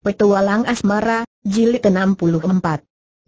Petualang Asmara, Jilid 64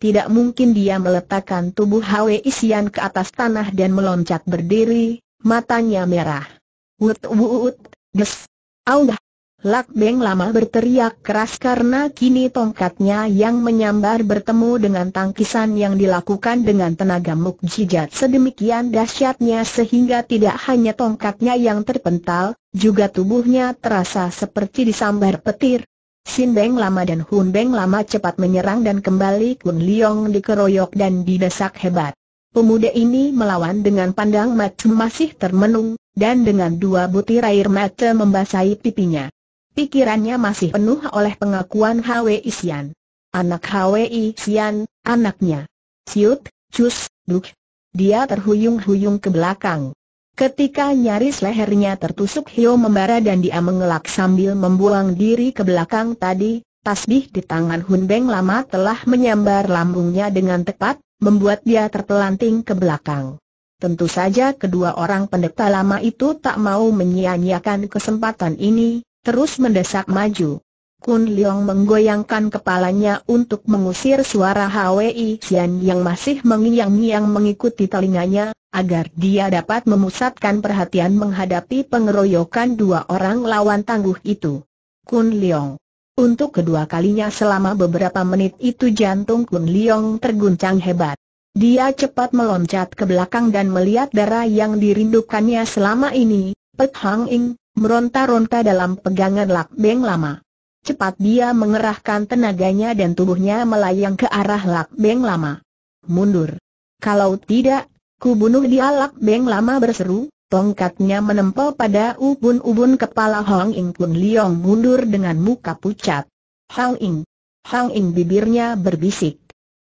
Tidak mungkin dia meletakkan tubuh Hwe Isian ke atas tanah dan meloncat berdiri, matanya merah. Wut wut, des. Aunggah. Lak Beng lama berteriak keras karena kini tongkatnya yang menyambar bertemu dengan tangkisan yang dilakukan dengan tenaga mukjizat sedemikian dahsyatnya sehingga tidak hanya tongkatnya yang terpental, juga tubuhnya terasa seperti disambar petir, Sin Beng Lama dan Hun Beng Lama cepat menyerang dan kembali Kun Liong dikeroyok dan didesak hebat. Pemuda ini melawan dengan pandang mata masih termenung, dan dengan dua butir air mata membasahi pipinya. Pikirannya masih penuh oleh pengakuan Hwe Isian. Anak Hwe Isian, anaknya. Siut, Cus, Duk. Dia terhuyung-huyung ke belakang. Ketika nyaris lehernya tertusuk Hio membara dan dia mengelak sambil membuang diri ke belakang tadi, tasbih di tangan Hun Beng lama telah menyambar lambungnya dengan tepat, membuat dia terpelanting ke belakang. Tentu saja kedua orang pendeta lama itu tak mau menyia-nyiakan kesempatan ini, terus mendesak maju. Kun Leong menggoyangkan kepalanya untuk mengusir suara Hwi Xian yang masih mengiang-ngiang mengikuti telinganya, agar dia dapat memusatkan perhatian menghadapi pengeroyokan dua orang lawan tangguh itu. Kun Leong. Untuk kedua kalinya selama beberapa menit itu jantung Kun Leong terguncang hebat. Dia cepat meloncat ke belakang dan melihat darah yang dirindukannya selama ini, Pet Hang Ing, meronta-ronta dalam pegangan Lak Beng lama. Cepat dia mengerahkan tenaganya dan tubuhnya melayang ke arah Lak Beng Lama. Mundur. Kalau tidak, ku bunuh dia Lak Beng Lama berseru, tongkatnya menempel pada ubun-ubun kepala Hong Ing Kun Liong mundur dengan muka pucat. Hong Ing. Hong Ing bibirnya berbisik.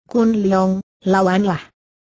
Kun Liong, lawanlah.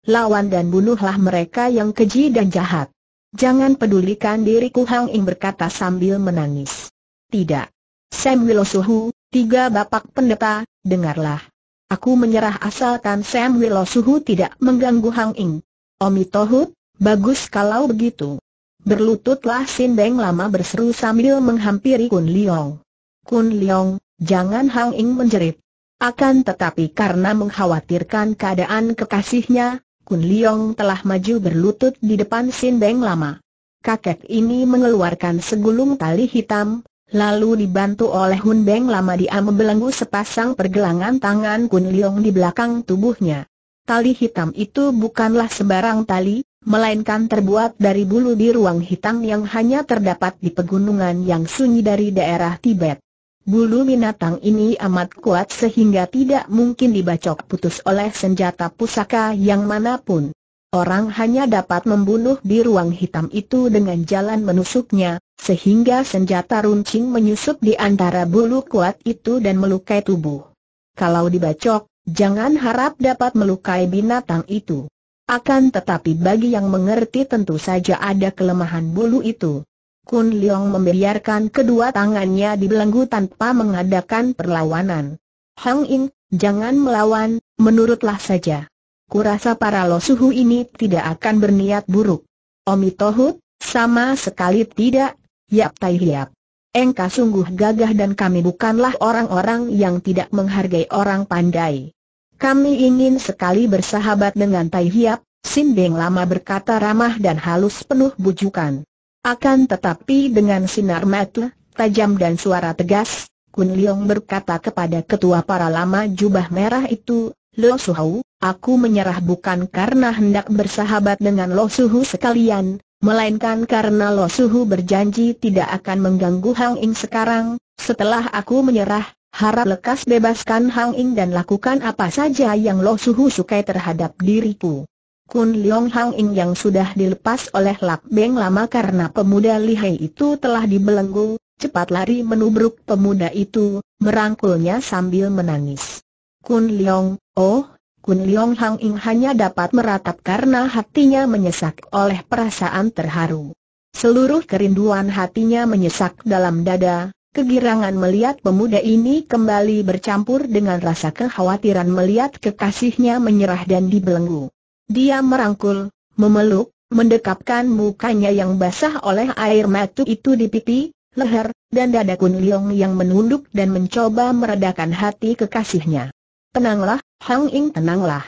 Lawan dan bunuhlah mereka yang keji dan jahat. Jangan pedulikan diriku Hang Ing berkata sambil menangis. Tidak. Sam Wilosuhu, tiga bapak pendeta, dengarlah. Aku menyerah asalkan Sam Wilosuhu tidak mengganggu Hang Ing. Omi Tohut, bagus kalau begitu. Berlututlah Sin Deng lama berseru sambil menghampiri Kun Leong. Kun Leong, jangan Hang Ing menjerit. Akan tetapi karena mengkhawatirkan keadaan kekasihnya, Kun Leong telah maju berlutut di depan Sin Deng lama. Kakek ini mengeluarkan segulung tali hitam, Lalu dibantu oleh Hun Beng lama dia membelenggu sepasang pergelangan tangan Kun Liong di belakang tubuhnya. Tali hitam itu bukanlah sembarang tali, melainkan terbuat dari bulu di ruang hitam yang hanya terdapat di pegunungan yang sunyi dari daerah Tibet. Bulu binatang ini amat kuat sehingga tidak mungkin dibacok putus oleh senjata pusaka yang manapun. Orang hanya dapat membunuh di ruang hitam itu dengan jalan menusuknya, sehingga senjata runcing menyusup di antara bulu kuat itu dan melukai tubuh. Kalau dibacok, jangan harap dapat melukai binatang itu. Akan tetapi bagi yang mengerti tentu saja ada kelemahan bulu itu. Kun Leong membiarkan kedua tangannya dibelenggu tanpa mengadakan perlawanan. Hang In, jangan melawan, menurutlah saja kurasa para losuhu ini tidak akan berniat buruk. Omi Tohut, sama sekali tidak, Yap Tai Hiap. Engkau sungguh gagah dan kami bukanlah orang-orang yang tidak menghargai orang pandai. Kami ingin sekali bersahabat dengan Tai Hiap, Sindeng lama berkata ramah dan halus penuh bujukan. Akan tetapi dengan sinar mata, tajam dan suara tegas, Kun Leong berkata kepada ketua para lama jubah merah itu, Lo Suhu, aku menyerah bukan karena hendak bersahabat dengan Lo Suhu sekalian, melainkan karena Lo Suhu berjanji tidak akan mengganggu Hang Ing sekarang, setelah aku menyerah, harap lekas bebaskan Hang Ing dan lakukan apa saja yang Lo Suhu sukai terhadap diriku. Kun Leong Hang Ing yang sudah dilepas oleh Lap Beng lama karena pemuda lihai itu telah dibelenggu, cepat lari menubruk pemuda itu, merangkulnya sambil menangis. Kun Leong, Oh, Kun Leong Hang Ing hanya dapat meratap karena hatinya menyesak oleh perasaan terharu. Seluruh kerinduan hatinya menyesak dalam dada, kegirangan melihat pemuda ini kembali bercampur dengan rasa kekhawatiran melihat kekasihnya menyerah dan dibelenggu. Dia merangkul, memeluk, mendekapkan mukanya yang basah oleh air mata itu di pipi, leher, dan dada Kun Leong yang menunduk dan mencoba meredakan hati kekasihnya. Tenanglah, Hang Ing tenanglah.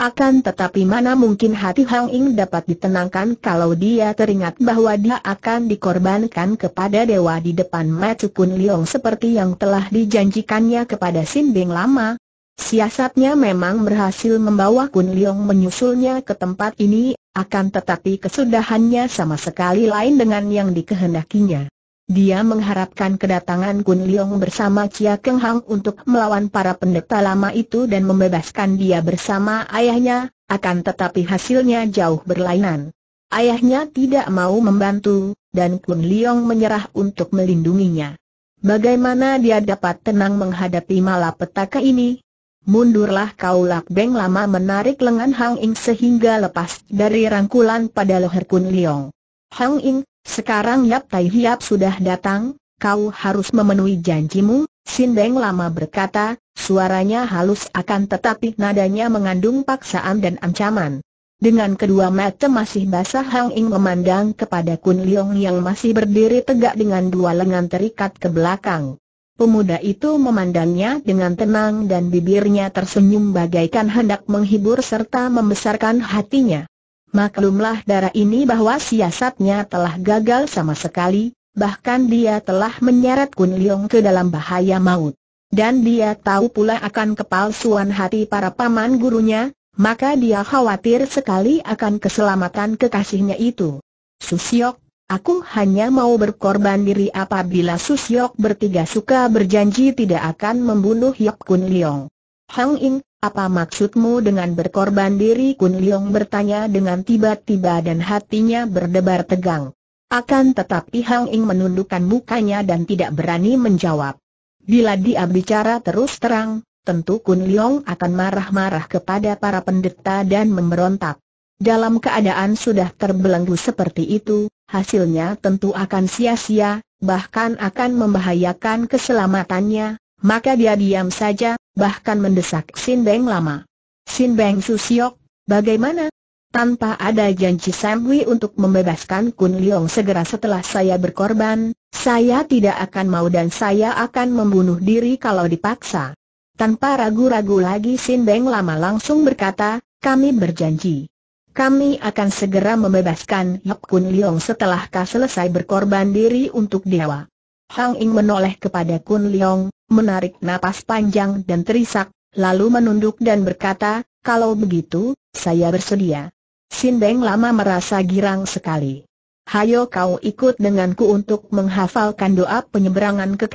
Akan tetapi mana mungkin hati Hang Ing dapat ditenangkan kalau dia teringat bahwa dia akan dikorbankan kepada dewa di depan Matu Kun Leong seperti yang telah dijanjikannya kepada Sin Beng lama. Siasatnya memang berhasil membawa Kun Leong menyusulnya ke tempat ini, akan tetapi kesudahannya sama sekali lain dengan yang dikehendakinya. Dia mengharapkan kedatangan Kun Liong bersama Chia Keng Hang untuk melawan para pendeta lama itu dan membebaskan dia bersama ayahnya, akan tetapi hasilnya jauh berlainan. Ayahnya tidak mau membantu, dan Kun Liong menyerah untuk melindunginya. Bagaimana dia dapat tenang menghadapi malapetaka ini? Mundurlah kau Lak Beng lama menarik lengan Hang Ing sehingga lepas dari rangkulan pada leher Kun Liong. Hang Ing, sekarang Yap Tai Hiap sudah datang, kau harus memenuhi janjimu, Sindeng lama berkata, suaranya halus akan tetapi nadanya mengandung paksaan dan ancaman. Dengan kedua mata masih basah Hang Ing memandang kepada Kun Leong yang masih berdiri tegak dengan dua lengan terikat ke belakang. Pemuda itu memandangnya dengan tenang dan bibirnya tersenyum bagaikan hendak menghibur serta membesarkan hatinya. Maklumlah darah ini bahwa siasatnya telah gagal sama sekali, bahkan dia telah menyeret Kun Liong ke dalam bahaya maut. Dan dia tahu pula akan kepalsuan hati para paman gurunya, maka dia khawatir sekali akan keselamatan kekasihnya itu. Susiok, aku hanya mau berkorban diri apabila Susiok bertiga suka berjanji tidak akan membunuh Yap Kun Liong. Hang Ing, apa maksudmu dengan berkorban diri Kun Liong bertanya dengan tiba-tiba dan hatinya berdebar tegang. Akan tetapi Hang Ing menundukkan mukanya dan tidak berani menjawab. Bila dia bicara terus terang, tentu Kun Liong akan marah-marah kepada para pendeta dan memberontak. Dalam keadaan sudah terbelenggu seperti itu, hasilnya tentu akan sia-sia, bahkan akan membahayakan keselamatannya, maka dia diam saja, bahkan mendesak Sin Beng lama. Sin Beng Susiok, bagaimana? Tanpa ada janji Sam Hui untuk membebaskan Kun Leong segera setelah saya berkorban, saya tidak akan mau dan saya akan membunuh diri kalau dipaksa. Tanpa ragu-ragu lagi Sin Beng lama langsung berkata, kami berjanji. Kami akan segera membebaskan Yap Kun Leong setelah kau selesai berkorban diri untuk dewa. Hang Ing menoleh kepada Kun Leong, menarik napas panjang dan terisak, lalu menunduk dan berkata, kalau begitu, saya bersedia. Sindeng lama merasa girang sekali. Hayo kau ikut denganku untuk menghafalkan doa penyeberangan ke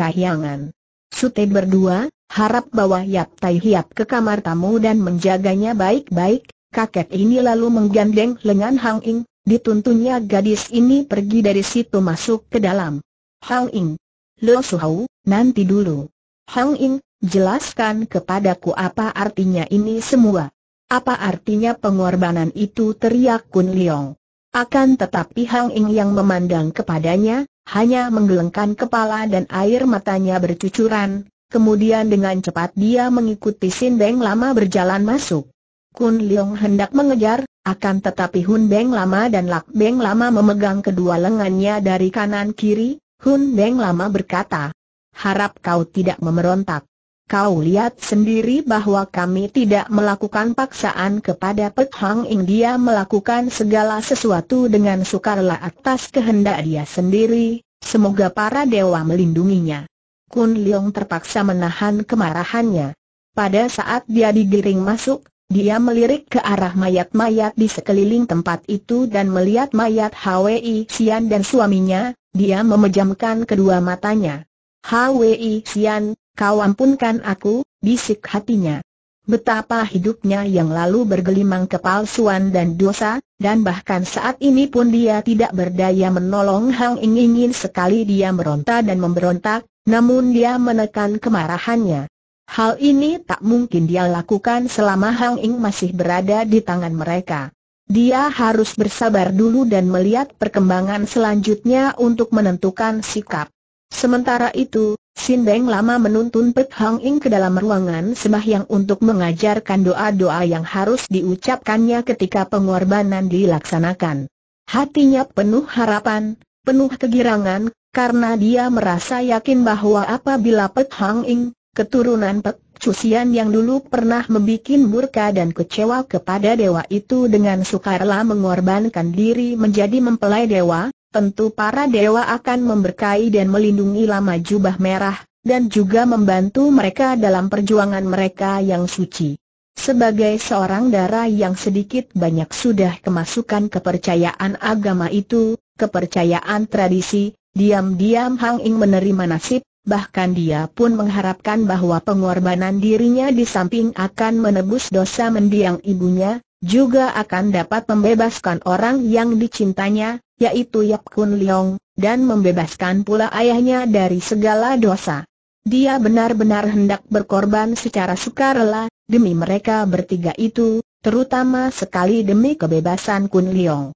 Sute berdua, harap bawa Yap Tai Hiap ke kamar tamu dan menjaganya baik-baik, kakek ini lalu menggandeng lengan Hang Ing, dituntunnya gadis ini pergi dari situ masuk ke dalam. Hang Ing, Lo Suhau, nanti dulu. Hang In, jelaskan kepadaku apa artinya ini semua. Apa artinya pengorbanan itu teriak Kun Leong. Akan tetapi Hang Ing yang memandang kepadanya, hanya menggelengkan kepala dan air matanya bercucuran, kemudian dengan cepat dia mengikuti Beng lama berjalan masuk. Kun Leong hendak mengejar, akan tetapi Hun Beng lama dan Lak Beng lama memegang kedua lengannya dari kanan kiri, Hun Beng lama berkata, harap kau tidak memerontak. Kau lihat sendiri bahwa kami tidak melakukan paksaan kepada Pek Hang Ing Dia melakukan segala sesuatu dengan sukarela atas kehendak dia sendiri, semoga para dewa melindunginya. Kun Leong terpaksa menahan kemarahannya. Pada saat dia digiring masuk, dia melirik ke arah mayat-mayat di sekeliling tempat itu dan melihat mayat Hwi Sian dan suaminya, dia memejamkan kedua matanya. Hwi Xian, kau ampunkan aku, bisik hatinya. Betapa hidupnya yang lalu bergelimang kepalsuan dan dosa, dan bahkan saat ini pun dia tidak berdaya menolong Hang Ing ingin sekali dia meronta dan memberontak, namun dia menekan kemarahannya. Hal ini tak mungkin dia lakukan selama Hang Ing masih berada di tangan mereka. Dia harus bersabar dulu dan melihat perkembangan selanjutnya untuk menentukan sikap. Sementara itu, Sindeng lama menuntun Pek Hang Ing ke dalam ruangan sembahyang untuk mengajarkan doa-doa yang harus diucapkannya ketika pengorbanan dilaksanakan. Hatinya penuh harapan, penuh kegirangan, karena dia merasa yakin bahwa apabila Pek Hang Ing, keturunan Pek Cusian yang dulu pernah membuat murka dan kecewa kepada dewa itu dengan sukarela mengorbankan diri menjadi mempelai dewa, tentu para dewa akan memberkahi dan melindungi lama jubah merah, dan juga membantu mereka dalam perjuangan mereka yang suci. Sebagai seorang darah yang sedikit banyak sudah kemasukan kepercayaan agama itu, kepercayaan tradisi, diam-diam Hang Ing menerima nasib, bahkan dia pun mengharapkan bahwa pengorbanan dirinya di samping akan menebus dosa mendiang ibunya, juga akan dapat membebaskan orang yang dicintanya, yaitu Yap Kun Leong, dan membebaskan pula ayahnya dari segala dosa. Dia benar-benar hendak berkorban secara sukarela, demi mereka bertiga itu, terutama sekali demi kebebasan Kun Leong.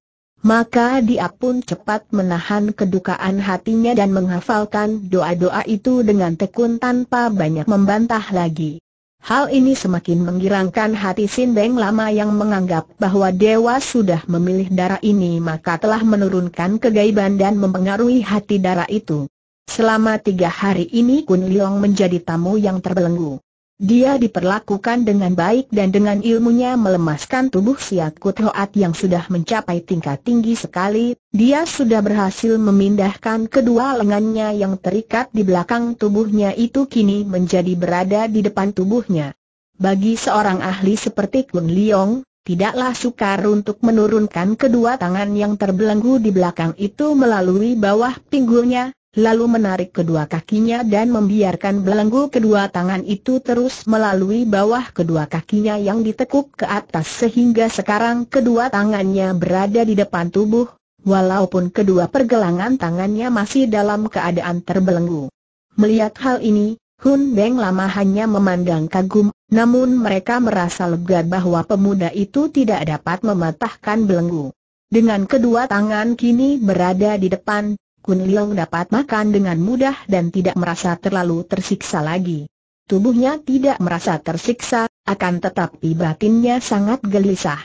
Maka dia pun cepat menahan kedukaan hatinya dan menghafalkan doa-doa itu dengan tekun tanpa banyak membantah lagi. Hal ini semakin menggirangkan hati Sin Beng lama yang menganggap bahwa dewa sudah memilih darah ini maka telah menurunkan kegaiban dan mempengaruhi hati darah itu. Selama tiga hari ini Kun Liong menjadi tamu yang terbelenggu. Dia diperlakukan dengan baik dan dengan ilmunya melemaskan tubuh Siakut Hoat yang sudah mencapai tingkat tinggi sekali, dia sudah berhasil memindahkan kedua lengannya yang terikat di belakang tubuhnya itu kini menjadi berada di depan tubuhnya. Bagi seorang ahli seperti Kun Leong, tidaklah sukar untuk menurunkan kedua tangan yang terbelenggu di belakang itu melalui bawah pinggulnya, lalu menarik kedua kakinya dan membiarkan belenggu kedua tangan itu terus melalui bawah kedua kakinya yang ditekuk ke atas sehingga sekarang kedua tangannya berada di depan tubuh, walaupun kedua pergelangan tangannya masih dalam keadaan terbelenggu. Melihat hal ini, Hun Beng lama hanya memandang kagum, namun mereka merasa lega bahwa pemuda itu tidak dapat mematahkan belenggu. Dengan kedua tangan kini berada di depan, Kun Liang dapat makan dengan mudah dan tidak merasa terlalu tersiksa lagi. Tubuhnya tidak merasa tersiksa, akan tetapi batinnya sangat gelisah.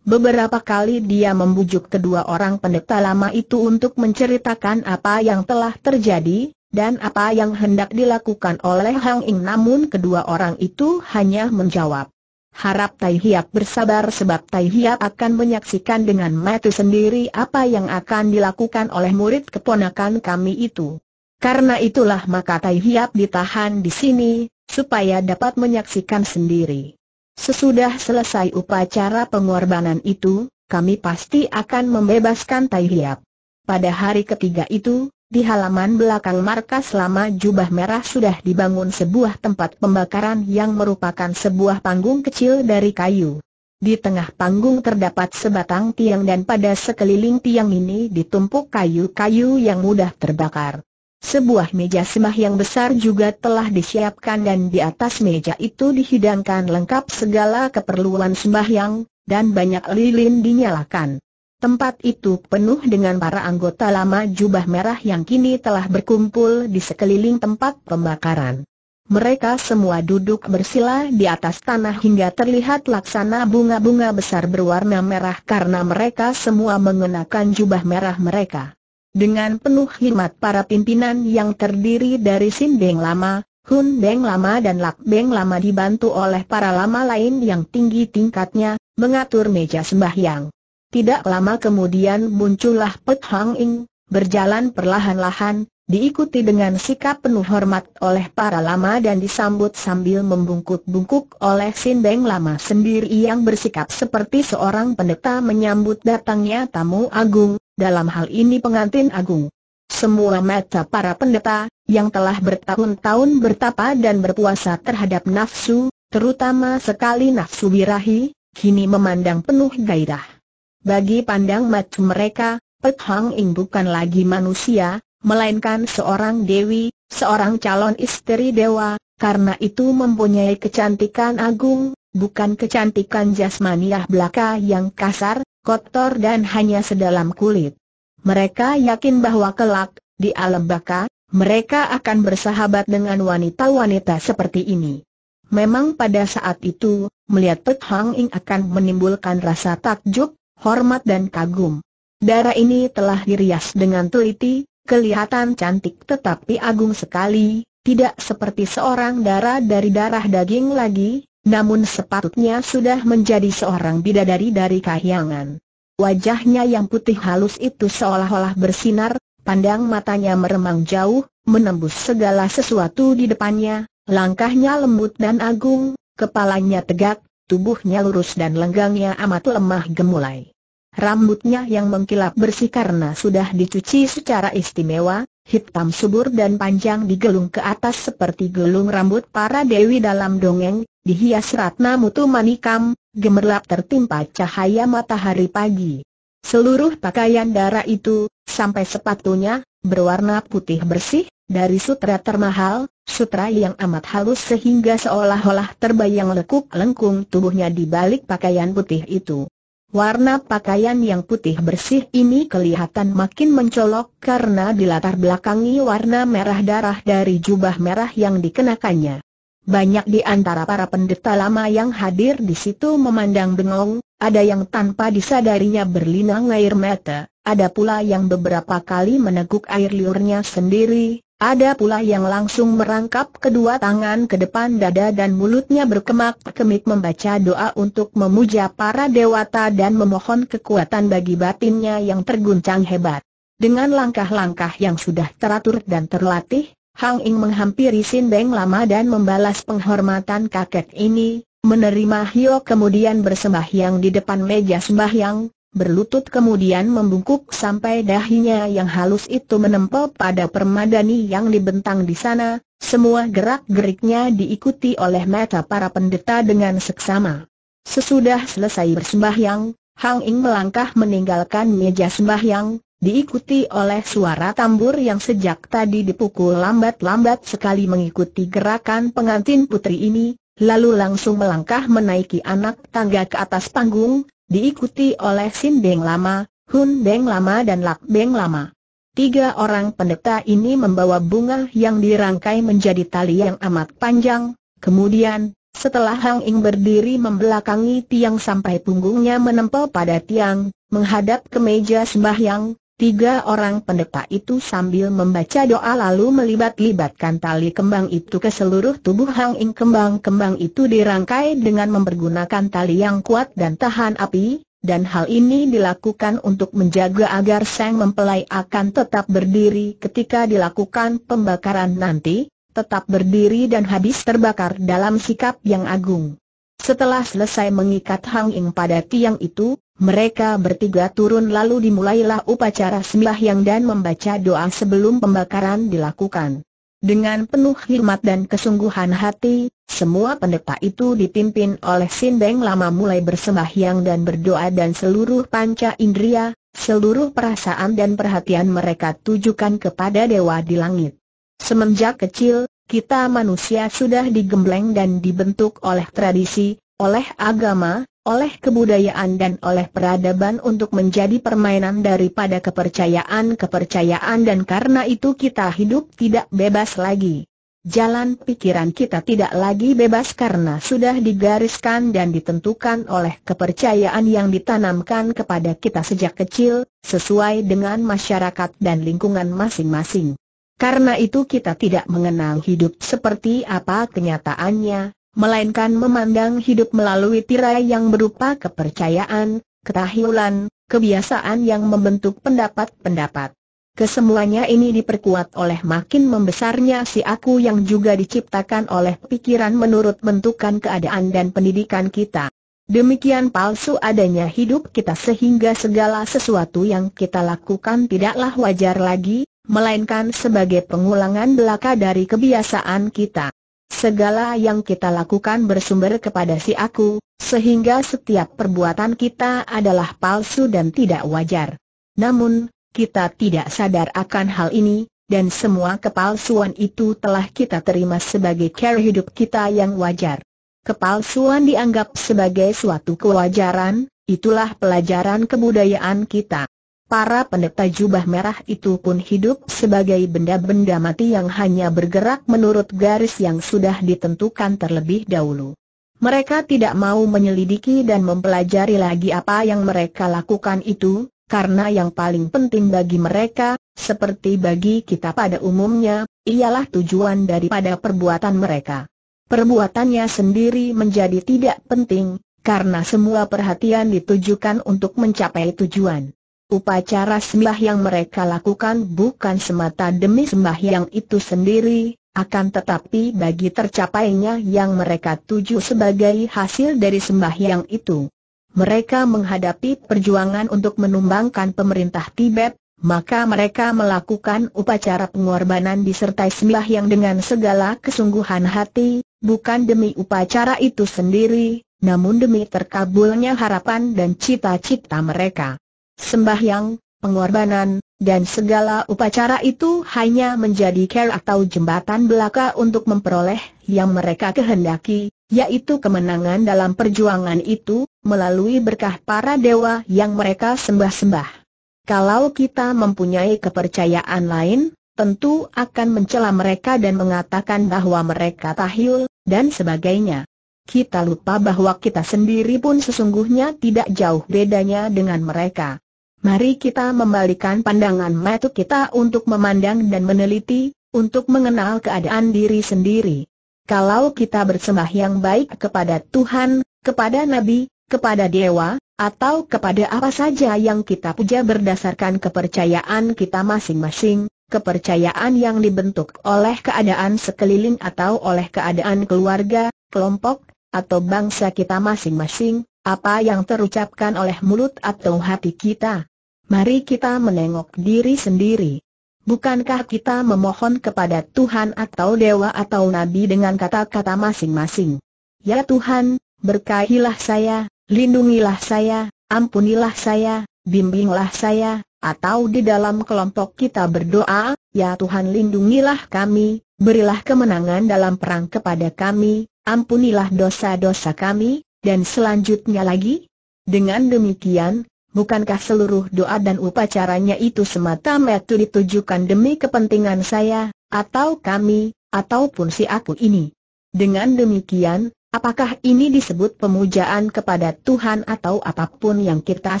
Beberapa kali dia membujuk kedua orang pendeta lama itu untuk menceritakan apa yang telah terjadi, dan apa yang hendak dilakukan oleh Hang Ing namun kedua orang itu hanya menjawab. Harap Tai Hiap bersabar sebab Tai Hiap akan menyaksikan dengan mata sendiri apa yang akan dilakukan oleh murid keponakan kami itu. Karena itulah maka Tai Hiap ditahan di sini, supaya dapat menyaksikan sendiri. Sesudah selesai upacara pengorbanan itu, kami pasti akan membebaskan Tai Hiap. Pada hari ketiga itu, di halaman belakang markas lama Jubah Merah sudah dibangun sebuah tempat pembakaran yang merupakan sebuah panggung kecil dari kayu. Di tengah panggung terdapat sebatang tiang dan pada sekeliling tiang ini ditumpuk kayu-kayu yang mudah terbakar. Sebuah meja semah yang besar juga telah disiapkan dan di atas meja itu dihidangkan lengkap segala keperluan sembahyang, dan banyak lilin dinyalakan. Tempat itu penuh dengan para anggota lama jubah merah yang kini telah berkumpul di sekeliling tempat pembakaran. Mereka semua duduk bersila di atas tanah hingga terlihat laksana bunga-bunga besar berwarna merah karena mereka semua mengenakan jubah merah mereka. Dengan penuh khidmat para pimpinan yang terdiri dari Sin Beng Lama, Hun Beng Lama dan Lak Beng Lama dibantu oleh para lama lain yang tinggi tingkatnya, mengatur meja sembahyang. Tidak lama kemudian muncullah Pet Hang Ing, berjalan perlahan-lahan, diikuti dengan sikap penuh hormat oleh para lama dan disambut sambil membungkuk-bungkuk oleh Sindeng lama sendiri yang bersikap seperti seorang pendeta menyambut datangnya tamu agung, dalam hal ini pengantin agung. Semua mata para pendeta, yang telah bertahun-tahun bertapa dan berpuasa terhadap nafsu, terutama sekali nafsu birahi, kini memandang penuh gairah. Bagi pandang mata mereka, Pet Hang Ing bukan lagi manusia, melainkan seorang dewi, seorang calon istri dewa, karena itu mempunyai kecantikan agung, bukan kecantikan jasmaniah belaka yang kasar, kotor dan hanya sedalam kulit. Mereka yakin bahwa kelak, di alam baka, mereka akan bersahabat dengan wanita-wanita seperti ini. Memang pada saat itu, melihat Pet Hang Ing akan menimbulkan rasa takjub, hormat dan kagum. Darah ini telah dirias dengan teliti, kelihatan cantik tetapi agung sekali, tidak seperti seorang darah dari darah daging lagi, namun sepatutnya sudah menjadi seorang bidadari dari kahyangan. Wajahnya yang putih halus itu seolah-olah bersinar, pandang matanya meremang jauh, menembus segala sesuatu di depannya, langkahnya lembut dan agung, kepalanya tegak, Tubuhnya lurus dan lenggangnya amat lemah gemulai. Rambutnya yang mengkilap bersih karena sudah dicuci secara istimewa, hitam subur dan panjang digelung ke atas seperti gelung rambut para dewi dalam dongeng, dihias ratna mutu manikam, gemerlap tertimpa cahaya matahari pagi. Seluruh pakaian darah itu, sampai sepatunya, berwarna putih bersih, dari sutra termahal, Sutra yang amat halus sehingga seolah-olah terbayang lekuk lengkung tubuhnya di balik pakaian putih itu. Warna pakaian yang putih bersih ini kelihatan makin mencolok karena di latar belakangi warna merah darah dari jubah merah yang dikenakannya. Banyak di antara para pendeta lama yang hadir di situ memandang bengong, ada yang tanpa disadarinya berlinang air mata, ada pula yang beberapa kali meneguk air liurnya sendiri, ada pula yang langsung merangkap kedua tangan ke depan dada dan mulutnya berkemak-kemik membaca doa untuk memuja para dewata dan memohon kekuatan bagi batinnya yang terguncang hebat. Dengan langkah-langkah yang sudah teratur dan terlatih, Hang Ing menghampiri Sin Beng lama dan membalas penghormatan kakek ini, menerima Hio kemudian bersembahyang di depan meja sembahyang, berlutut kemudian membungkuk sampai dahinya yang halus itu menempel pada permadani yang dibentang di sana, semua gerak-geriknya diikuti oleh mata para pendeta dengan seksama. Sesudah selesai bersembahyang, Hang Ing melangkah meninggalkan meja sembahyang, diikuti oleh suara tambur yang sejak tadi dipukul lambat-lambat sekali mengikuti gerakan pengantin putri ini, lalu langsung melangkah menaiki anak tangga ke atas panggung, diikuti oleh Sin Beng Lama, Hun Beng Lama dan Lak Beng Lama. Tiga orang pendeta ini membawa bunga yang dirangkai menjadi tali yang amat panjang, kemudian, setelah Hang Ing berdiri membelakangi tiang sampai punggungnya menempel pada tiang, menghadap ke meja sembahyang, Tiga orang pendeta itu sambil membaca doa lalu melibat-libatkan tali kembang itu ke seluruh tubuh Hang Ing kembang-kembang itu dirangkai dengan mempergunakan tali yang kuat dan tahan api, dan hal ini dilakukan untuk menjaga agar Sang Mempelai akan tetap berdiri ketika dilakukan pembakaran nanti, tetap berdiri dan habis terbakar dalam sikap yang agung. Setelah selesai mengikat Hang Ing pada tiang itu, mereka bertiga turun lalu dimulailah upacara sembahyang dan membaca doa sebelum pembakaran dilakukan. Dengan penuh hikmat dan kesungguhan hati, semua pendeta itu dipimpin oleh sindeng lama mulai bersembahyang dan berdoa dan seluruh panca indera, seluruh perasaan dan perhatian mereka tujukan kepada Dewa di langit. Semenjak kecil, kita manusia sudah digembleng dan dibentuk oleh tradisi, oleh agama, oleh kebudayaan dan oleh peradaban untuk menjadi permainan daripada kepercayaan-kepercayaan dan karena itu kita hidup tidak bebas lagi. Jalan pikiran kita tidak lagi bebas karena sudah digariskan dan ditentukan oleh kepercayaan yang ditanamkan kepada kita sejak kecil, sesuai dengan masyarakat dan lingkungan masing-masing. Karena itu kita tidak mengenal hidup seperti apa kenyataannya, melainkan memandang hidup melalui tirai yang berupa kepercayaan, ketahilan, kebiasaan yang membentuk pendapat-pendapat. Kesemuanya ini diperkuat oleh makin membesarnya si aku yang juga diciptakan oleh pikiran menurut bentukan keadaan dan pendidikan kita. Demikian palsu adanya hidup kita sehingga segala sesuatu yang kita lakukan tidaklah wajar lagi, melainkan sebagai pengulangan belaka dari kebiasaan kita. Segala yang kita lakukan bersumber kepada si aku, sehingga setiap perbuatan kita adalah palsu dan tidak wajar. Namun, kita tidak sadar akan hal ini, dan semua kepalsuan itu telah kita terima sebagai cara hidup kita yang wajar. Kepalsuan dianggap sebagai suatu kewajaran, itulah pelajaran kebudayaan kita. Para pendeta jubah merah itu pun hidup sebagai benda-benda mati yang hanya bergerak menurut garis yang sudah ditentukan terlebih dahulu. Mereka tidak mau menyelidiki dan mempelajari lagi apa yang mereka lakukan itu, karena yang paling penting bagi mereka, seperti bagi kita pada umumnya, ialah tujuan daripada perbuatan mereka. Perbuatannya sendiri menjadi tidak penting, karena semua perhatian ditujukan untuk mencapai tujuan. Upacara yang mereka lakukan bukan semata demi sembahyang itu sendiri, akan tetapi bagi tercapainya yang mereka tuju sebagai hasil dari sembahyang itu. Mereka menghadapi perjuangan untuk menumbangkan pemerintah Tibet, maka mereka melakukan upacara pengorbanan disertai yang dengan segala kesungguhan hati, bukan demi upacara itu sendiri, namun demi terkabulnya harapan dan cita-cita mereka sembahyang, pengorbanan, dan segala upacara itu hanya menjadi care atau jembatan belaka untuk memperoleh yang mereka kehendaki, yaitu kemenangan dalam perjuangan itu, melalui berkah para dewa yang mereka sembah-sembah. Kalau kita mempunyai kepercayaan lain, tentu akan mencela mereka dan mengatakan bahwa mereka tahil, dan sebagainya. Kita lupa bahwa kita sendiri pun sesungguhnya tidak jauh bedanya dengan mereka. Mari kita membalikan pandangan mata kita untuk memandang dan meneliti, untuk mengenal keadaan diri sendiri. Kalau kita bersembah yang baik kepada Tuhan, kepada Nabi, kepada Dewa, atau kepada apa saja yang kita puja berdasarkan kepercayaan kita masing-masing, kepercayaan yang dibentuk oleh keadaan sekeliling atau oleh keadaan keluarga, kelompok, atau bangsa kita masing-masing, apa yang terucapkan oleh mulut atau hati kita. Mari kita menengok diri sendiri. Bukankah kita memohon kepada Tuhan atau Dewa atau Nabi dengan kata-kata masing-masing? Ya Tuhan, berkahilah saya, lindungilah saya, ampunilah saya, bimbinglah saya, atau di dalam kelompok kita berdoa, Ya Tuhan lindungilah kami, berilah kemenangan dalam perang kepada kami, ampunilah dosa-dosa kami, dan selanjutnya lagi? Dengan demikian, bukankah seluruh doa dan upacaranya itu semata-mata ditujukan demi kepentingan saya, atau kami, ataupun si aku ini? Dengan demikian, apakah ini disebut pemujaan kepada Tuhan atau apapun yang kita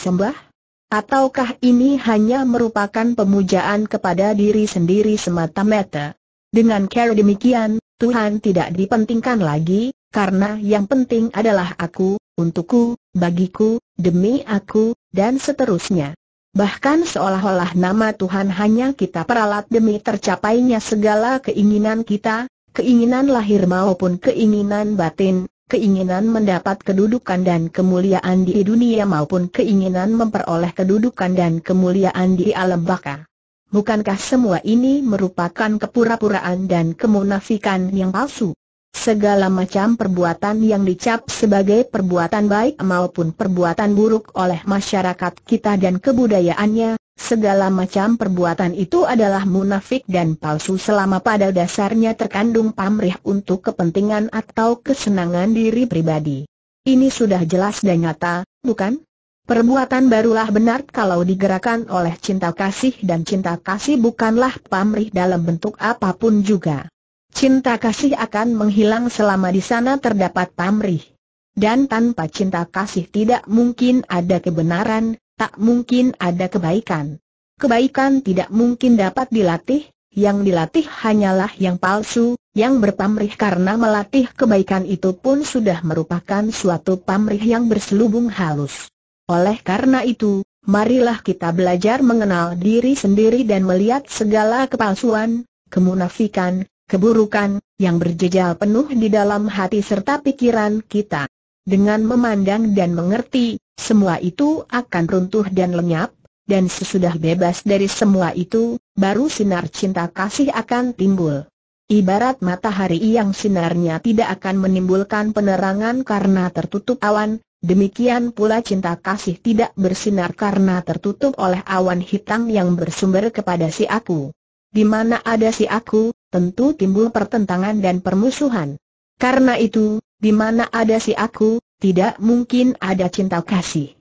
sembah? Ataukah ini hanya merupakan pemujaan kepada diri sendiri semata-mata? Dengan cara demikian, Tuhan tidak dipentingkan lagi, karena yang penting adalah aku, untukku, bagiku, demi aku, dan seterusnya. Bahkan seolah-olah nama Tuhan hanya kita peralat demi tercapainya segala keinginan kita, keinginan lahir maupun keinginan batin, keinginan mendapat kedudukan dan kemuliaan di dunia maupun keinginan memperoleh kedudukan dan kemuliaan di alam baka. Bukankah semua ini merupakan kepura-puraan dan kemunafikan yang palsu? segala macam perbuatan yang dicap sebagai perbuatan baik maupun perbuatan buruk oleh masyarakat kita dan kebudayaannya, segala macam perbuatan itu adalah munafik dan palsu selama pada dasarnya terkandung pamrih untuk kepentingan atau kesenangan diri pribadi. Ini sudah jelas dan nyata, bukan? Perbuatan barulah benar kalau digerakkan oleh cinta kasih dan cinta kasih bukanlah pamrih dalam bentuk apapun juga. Cinta kasih akan menghilang selama di sana terdapat pamrih. Dan tanpa cinta kasih tidak mungkin ada kebenaran, tak mungkin ada kebaikan. Kebaikan tidak mungkin dapat dilatih, yang dilatih hanyalah yang palsu, yang berpamrih karena melatih kebaikan itu pun sudah merupakan suatu pamrih yang berselubung halus. Oleh karena itu, marilah kita belajar mengenal diri sendiri dan melihat segala kepalsuan, kemunafikan, keburukan, yang berjejal penuh di dalam hati serta pikiran kita. Dengan memandang dan mengerti, semua itu akan runtuh dan lenyap, dan sesudah bebas dari semua itu, baru sinar cinta kasih akan timbul. Ibarat matahari yang sinarnya tidak akan menimbulkan penerangan karena tertutup awan, demikian pula cinta kasih tidak bersinar karena tertutup oleh awan hitam yang bersumber kepada si aku di mana ada si aku, tentu timbul pertentangan dan permusuhan. Karena itu, di mana ada si aku, tidak mungkin ada cinta kasih.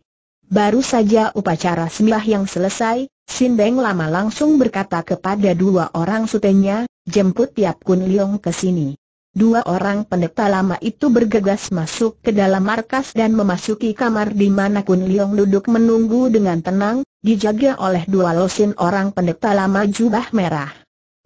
Baru saja upacara sembah yang selesai, Sindeng Lama langsung berkata kepada dua orang sutenya, jemput Tiap Kun Liong ke sini. Dua orang pendeta lama itu bergegas masuk ke dalam markas dan memasuki kamar di mana Kun Leong duduk menunggu dengan tenang, dijaga oleh dua losin orang pendeta lama jubah merah.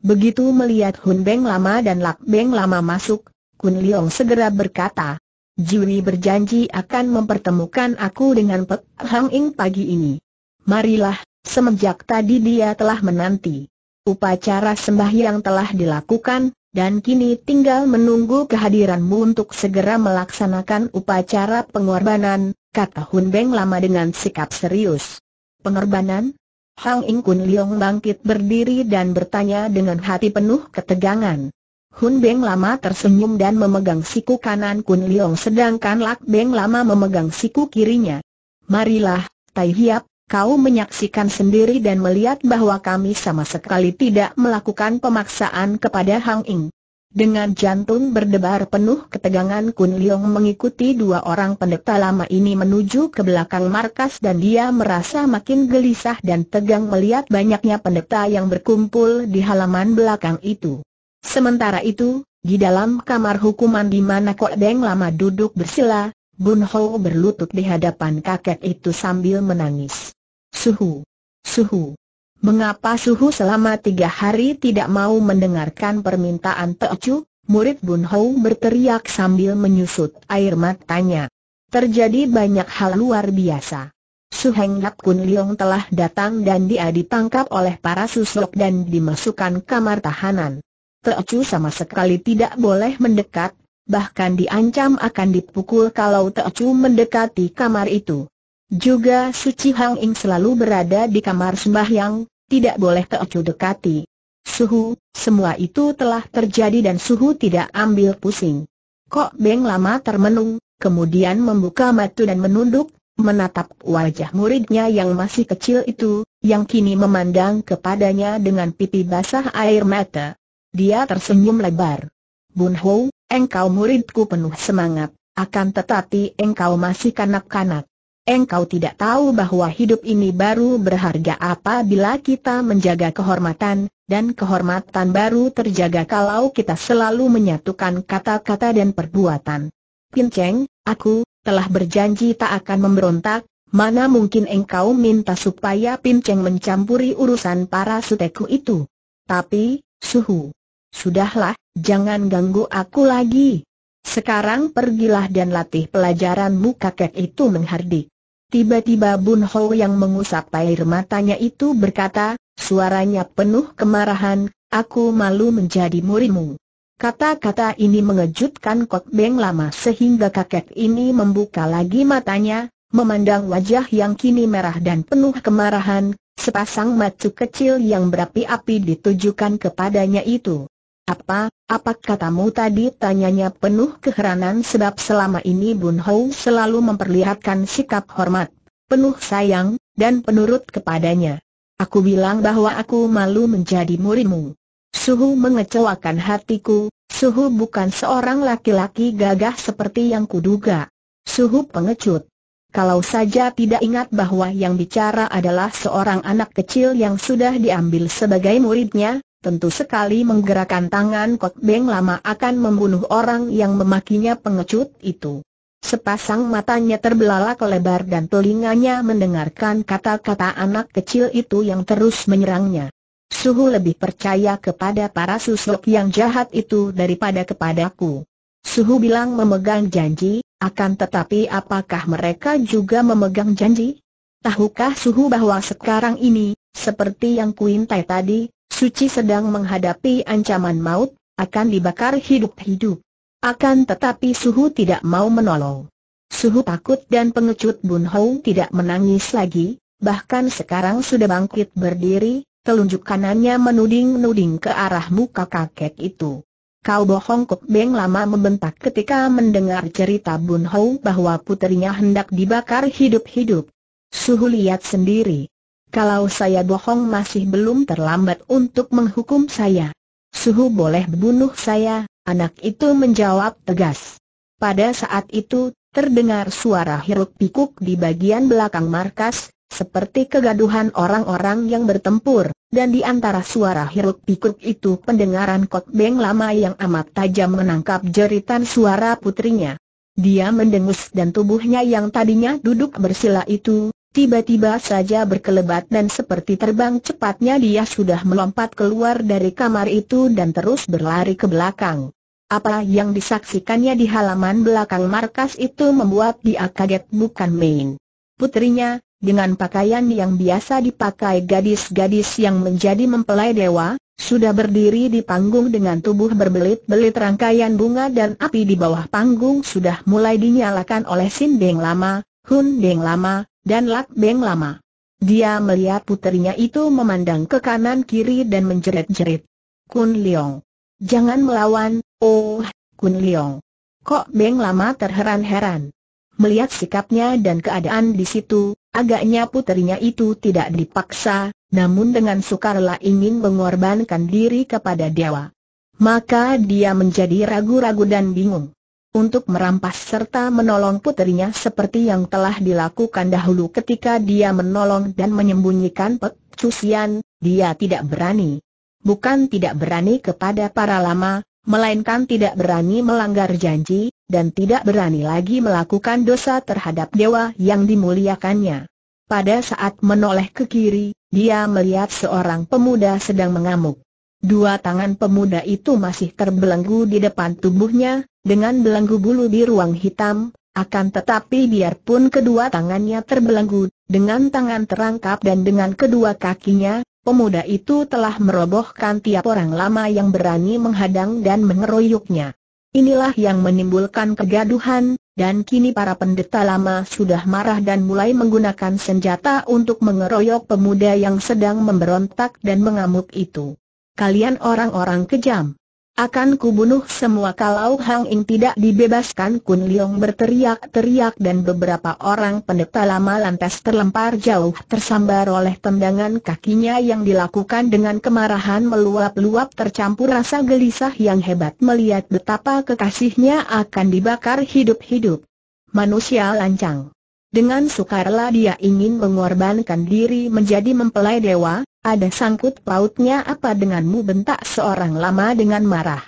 Begitu melihat Hun Beng lama dan Lak Beng lama masuk, Kun Leong segera berkata, Juri berjanji akan mempertemukan aku dengan Pek Hang Ing pagi ini. Marilah, semenjak tadi dia telah menanti. Upacara sembahyang telah dilakukan, dan kini tinggal menunggu kehadiranmu untuk segera melaksanakan upacara pengorbanan, kata Hun Beng lama dengan sikap serius. Pengorbanan? Hang Ing Kun Leong bangkit berdiri dan bertanya dengan hati penuh ketegangan. Hun Beng lama tersenyum dan memegang siku kanan Kun Leong sedangkan Lak Beng lama memegang siku kirinya. Marilah, Tai Hiap, kau menyaksikan sendiri dan melihat bahwa kami sama sekali tidak melakukan pemaksaan kepada Hang Ing. Dengan jantung berdebar penuh ketegangan Kun Leong mengikuti dua orang pendeta lama ini menuju ke belakang markas dan dia merasa makin gelisah dan tegang melihat banyaknya pendeta yang berkumpul di halaman belakang itu. Sementara itu, di dalam kamar hukuman di mana Kok Deng lama duduk bersila, Bun Ho berlutut di hadapan kakek itu sambil menangis. Suhu. Suhu. Mengapa Suhu selama tiga hari tidak mau mendengarkan permintaan Teocu? Murid Bun Hou berteriak sambil menyusut air matanya. Terjadi banyak hal luar biasa. Su Heng Lap Kun Liong telah datang dan dia ditangkap oleh para susuk dan dimasukkan kamar tahanan. Teocu sama sekali tidak boleh mendekat, bahkan diancam akan dipukul kalau Teocu mendekati kamar itu. Juga Suci Hang Ing selalu berada di kamar sembahyang, tidak boleh keocu dekati. Suhu, semua itu telah terjadi dan Suhu tidak ambil pusing. Kok Beng lama termenung, kemudian membuka mata dan menunduk, menatap wajah muridnya yang masih kecil itu, yang kini memandang kepadanya dengan pipi basah air mata. Dia tersenyum lebar. Bun Ho, engkau muridku penuh semangat, akan tetapi engkau masih kanak-kanak. Engkau tidak tahu bahwa hidup ini baru berharga apabila kita menjaga kehormatan, dan kehormatan baru terjaga kalau kita selalu menyatukan kata-kata dan perbuatan. Pinceng, aku, telah berjanji tak akan memberontak, mana mungkin engkau minta supaya Pinceng mencampuri urusan para suteku itu. Tapi, suhu. Sudahlah, jangan ganggu aku lagi. Sekarang pergilah dan latih pelajaranmu kakek itu menghardik. Tiba-tiba Bun Ho yang mengusap air matanya itu berkata, suaranya penuh kemarahan, aku malu menjadi murimu." Kata-kata ini mengejutkan Kok Beng lama sehingga kakek ini membuka lagi matanya, memandang wajah yang kini merah dan penuh kemarahan, sepasang mata kecil yang berapi-api ditujukan kepadanya itu. Apa, apa katamu tadi? Tanyanya penuh keheranan sebab selama ini Bun Hou selalu memperlihatkan sikap hormat, penuh sayang, dan penurut kepadanya. Aku bilang bahwa aku malu menjadi murimu. Suhu mengecewakan hatiku, Suhu bukan seorang laki-laki gagah seperti yang kuduga. Suhu pengecut. Kalau saja tidak ingat bahwa yang bicara adalah seorang anak kecil yang sudah diambil sebagai muridnya, tentu sekali menggerakkan tangan Kot Beng lama akan membunuh orang yang memakinya pengecut itu. Sepasang matanya terbelalak lebar dan telinganya mendengarkan kata-kata anak kecil itu yang terus menyerangnya. Suhu lebih percaya kepada para susuk yang jahat itu daripada kepadaku. Suhu bilang memegang janji, akan tetapi apakah mereka juga memegang janji? Tahukah Suhu bahwa sekarang ini, seperti yang Kuintai tadi, suci sedang menghadapi ancaman maut, akan dibakar hidup-hidup. Akan tetapi Suhu tidak mau menolong. Suhu takut dan pengecut Bun Hou tidak menangis lagi, bahkan sekarang sudah bangkit berdiri, telunjuk kanannya menuding-nuding ke arah muka kakek itu. Kau bohong Kok Beng lama membentak ketika mendengar cerita Bun Hou bahwa putrinya hendak dibakar hidup-hidup. Suhu lihat sendiri, kalau saya bohong masih belum terlambat untuk menghukum saya. Suhu boleh bunuh saya, anak itu menjawab tegas. Pada saat itu, terdengar suara hiruk pikuk di bagian belakang markas, seperti kegaduhan orang-orang yang bertempur, dan di antara suara hiruk pikuk itu pendengaran Kot Beng lama yang amat tajam menangkap jeritan suara putrinya. Dia mendengus dan tubuhnya yang tadinya duduk bersila itu, Tiba-tiba saja berkelebat dan seperti terbang cepatnya dia sudah melompat keluar dari kamar itu dan terus berlari ke belakang. Apa yang disaksikannya di halaman belakang markas itu membuat dia kaget bukan main. Putrinya, dengan pakaian yang biasa dipakai gadis-gadis yang menjadi mempelai dewa, sudah berdiri di panggung dengan tubuh berbelit-belit rangkaian bunga dan api di bawah panggung sudah mulai dinyalakan oleh Sin Deng Lama, Hun Deng Lama, dan Lak Beng lama. Dia melihat puterinya itu memandang ke kanan kiri dan menjerit-jerit. Kun Leong. Jangan melawan, oh, Kun Leong. Kok Beng lama terheran-heran. Melihat sikapnya dan keadaan di situ, agaknya puterinya itu tidak dipaksa, namun dengan sukarela ingin mengorbankan diri kepada dewa. Maka dia menjadi ragu-ragu dan bingung untuk merampas serta menolong putrinya seperti yang telah dilakukan dahulu ketika dia menolong dan menyembunyikan Pek Cusian, dia tidak berani. Bukan tidak berani kepada para lama, melainkan tidak berani melanggar janji, dan tidak berani lagi melakukan dosa terhadap dewa yang dimuliakannya. Pada saat menoleh ke kiri, dia melihat seorang pemuda sedang mengamuk. Dua tangan pemuda itu masih terbelenggu di depan tubuhnya, dengan belenggu bulu di ruang hitam, akan tetapi biarpun kedua tangannya terbelenggu, dengan tangan terangkap dan dengan kedua kakinya, pemuda itu telah merobohkan tiap orang lama yang berani menghadang dan mengeroyoknya. Inilah yang menimbulkan kegaduhan, dan kini para pendeta lama sudah marah dan mulai menggunakan senjata untuk mengeroyok pemuda yang sedang memberontak dan mengamuk itu. Kalian orang-orang kejam. Akan kubunuh semua kalau Hang Ing tidak dibebaskan Kun Liong berteriak-teriak dan beberapa orang pendeta lama lantas terlempar jauh tersambar oleh tendangan kakinya yang dilakukan dengan kemarahan meluap-luap tercampur rasa gelisah yang hebat melihat betapa kekasihnya akan dibakar hidup-hidup. Manusia lancang. Dengan sukarela dia ingin mengorbankan diri menjadi mempelai dewa, ada sangkut pautnya apa denganmu bentak seorang lama dengan marah.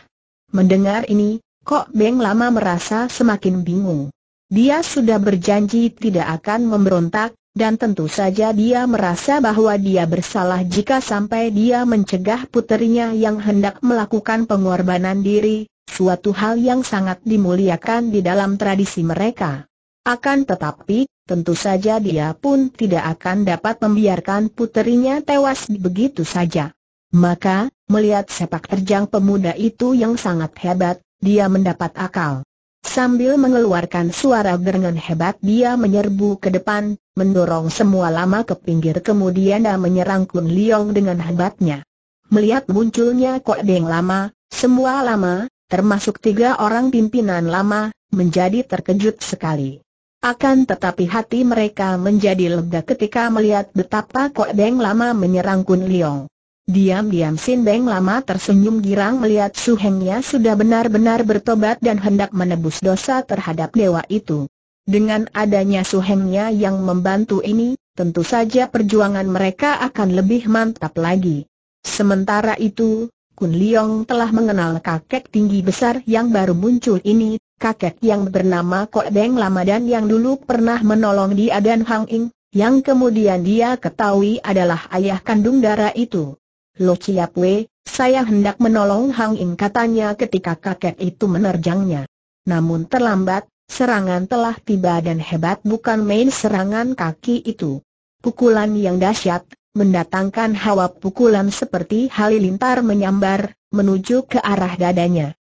Mendengar ini, Kok Beng lama merasa semakin bingung. Dia sudah berjanji tidak akan memberontak, dan tentu saja dia merasa bahwa dia bersalah jika sampai dia mencegah puterinya yang hendak melakukan pengorbanan diri, suatu hal yang sangat dimuliakan di dalam tradisi mereka. Akan tetapi, tentu saja dia pun tidak akan dapat membiarkan puterinya tewas begitu saja. Maka, melihat sepak terjang pemuda itu yang sangat hebat, dia mendapat akal. Sambil mengeluarkan suara gerengan hebat dia menyerbu ke depan, mendorong semua lama ke pinggir kemudian dia menyerang Kun Liong dengan hebatnya. Melihat munculnya Kok Deng lama, semua lama, termasuk tiga orang pimpinan lama, menjadi terkejut sekali. Akan tetapi hati mereka menjadi lega ketika melihat betapa Kok Beng Lama menyerang Kun Liong. Diam-diam Sin Beng Lama tersenyum girang melihat Su Hengnya sudah benar-benar bertobat dan hendak menebus dosa terhadap dewa itu. Dengan adanya Su Hengnya yang membantu ini, tentu saja perjuangan mereka akan lebih mantap lagi. Sementara itu, Kun Liong telah mengenal kakek tinggi besar yang baru muncul ini, kakek yang bernama Kok Deng Lama dan yang dulu pernah menolong dia dan Hang Ing, yang kemudian dia ketahui adalah ayah kandung darah itu. Lo Chiap Wei, saya hendak menolong Hang Ing katanya ketika kakek itu menerjangnya. Namun terlambat, serangan telah tiba dan hebat bukan main serangan kaki itu. Pukulan yang dahsyat, mendatangkan hawa pukulan seperti halilintar menyambar, menuju ke arah dadanya.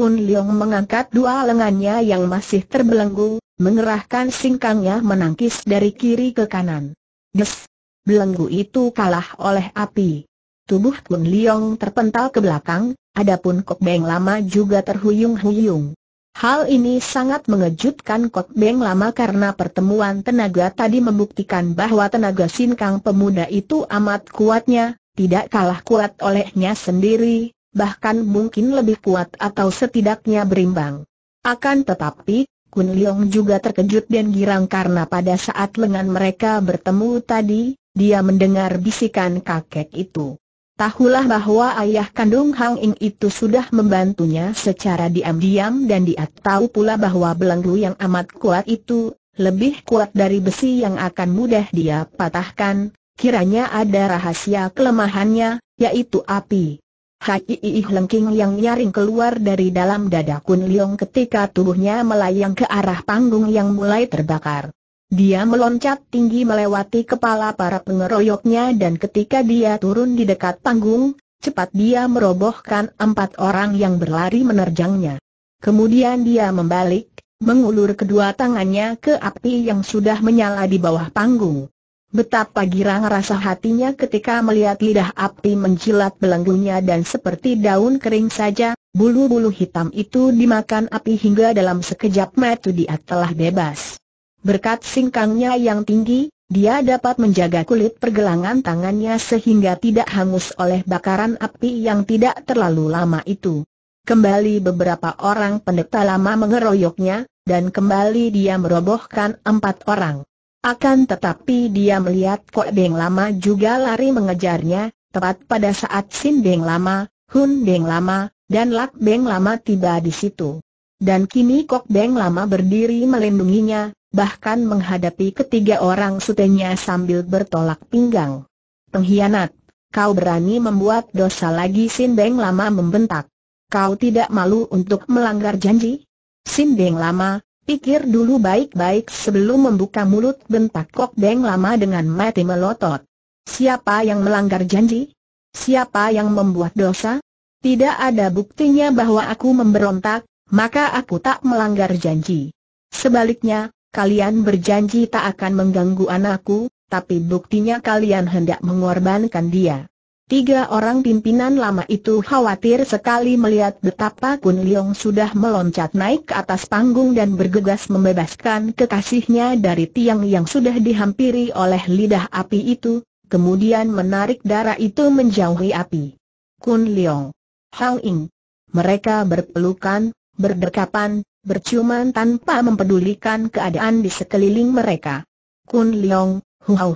Kun Liong mengangkat dua lengannya yang masih terbelenggu, mengerahkan singkangnya menangkis dari kiri ke kanan. Des! Belenggu itu kalah oleh api. Tubuh Kun Liong terpental ke belakang, adapun Kok Beng Lama juga terhuyung-huyung. Hal ini sangat mengejutkan Kok Beng Lama karena pertemuan tenaga tadi membuktikan bahwa tenaga singkang pemuda itu amat kuatnya, tidak kalah kuat olehnya sendiri, bahkan mungkin lebih kuat atau setidaknya berimbang. Akan tetapi, Kun Liong juga terkejut dan girang karena pada saat lengan mereka bertemu tadi, dia mendengar bisikan kakek itu. Tahulah bahwa ayah kandung Hang Ing itu sudah membantunya secara diam-diam dan dia tahu pula bahwa belenggu yang amat kuat itu, lebih kuat dari besi yang akan mudah dia patahkan, kiranya ada rahasia kelemahannya, yaitu api. Haki Iih Lengking yang nyaring keluar dari dalam dada Kun Leong ketika tubuhnya melayang ke arah panggung yang mulai terbakar. Dia meloncat tinggi melewati kepala para pengeroyoknya dan ketika dia turun di dekat panggung, cepat dia merobohkan empat orang yang berlari menerjangnya. Kemudian dia membalik, mengulur kedua tangannya ke api yang sudah menyala di bawah panggung. Betapa girang rasa hatinya ketika melihat lidah api menjilat belenggunya dan seperti daun kering saja, bulu-bulu hitam itu dimakan api hingga dalam sekejap mata dia telah bebas. Berkat singkangnya yang tinggi, dia dapat menjaga kulit pergelangan tangannya sehingga tidak hangus oleh bakaran api yang tidak terlalu lama itu. Kembali beberapa orang pendeta lama mengeroyoknya, dan kembali dia merobohkan empat orang. Akan tetapi dia melihat Kok Beng Lama juga lari mengejarnya, tepat pada saat Sin Beng Lama, Hun Beng Lama, dan Lak Beng Lama tiba di situ. Dan kini Kok Beng Lama berdiri melindunginya, bahkan menghadapi ketiga orang sutenya sambil bertolak pinggang. Pengkhianat, kau berani membuat dosa lagi Sin Beng Lama membentak. Kau tidak malu untuk melanggar janji? Sin Beng Lama, Pikir dulu baik-baik sebelum membuka mulut bentak Kok Deng lama dengan mati melotot. Siapa yang melanggar janji? Siapa yang membuat dosa? Tidak ada buktinya bahwa aku memberontak, maka aku tak melanggar janji. Sebaliknya, kalian berjanji tak akan mengganggu anakku, tapi buktinya kalian hendak mengorbankan dia. Tiga orang pimpinan lama itu khawatir sekali melihat betapa Kun Leong sudah meloncat naik ke atas panggung dan bergegas membebaskan kekasihnya dari tiang yang sudah dihampiri oleh lidah api itu, kemudian menarik darah itu menjauhi api. Kun Leong, Hang Ing. Mereka berpelukan, berdekapan, berciuman tanpa mempedulikan keadaan di sekeliling mereka. Kun Leong, Hao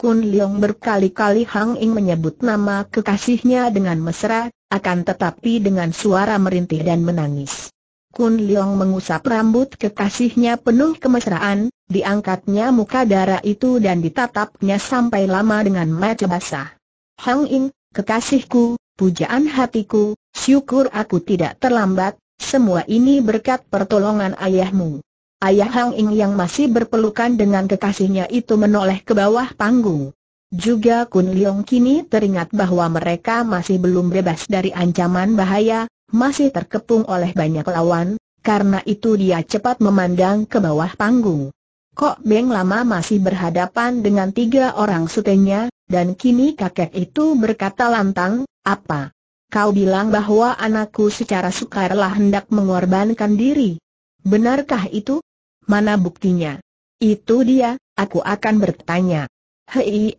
Kun Leong berkali-kali Hang Ing menyebut nama kekasihnya dengan mesra, akan tetapi dengan suara merintih dan menangis. Kun Leong mengusap rambut kekasihnya penuh kemesraan, diangkatnya muka darah itu dan ditatapnya sampai lama dengan mata basah. Hang Ing, kekasihku, pujaan hatiku, syukur aku tidak terlambat, semua ini berkat pertolongan ayahmu. Ayah Hang Ing yang masih berpelukan dengan kekasihnya itu menoleh ke bawah panggung. Juga Kun Leong kini teringat bahwa mereka masih belum bebas dari ancaman bahaya, masih terkepung oleh banyak lawan, karena itu dia cepat memandang ke bawah panggung. Kok Beng Lama masih berhadapan dengan tiga orang sutenya, dan kini kakek itu berkata lantang, apa? Kau bilang bahwa anakku secara sukarlah hendak mengorbankan diri. Benarkah itu? Mana buktinya? Itu dia, aku akan bertanya. Hei,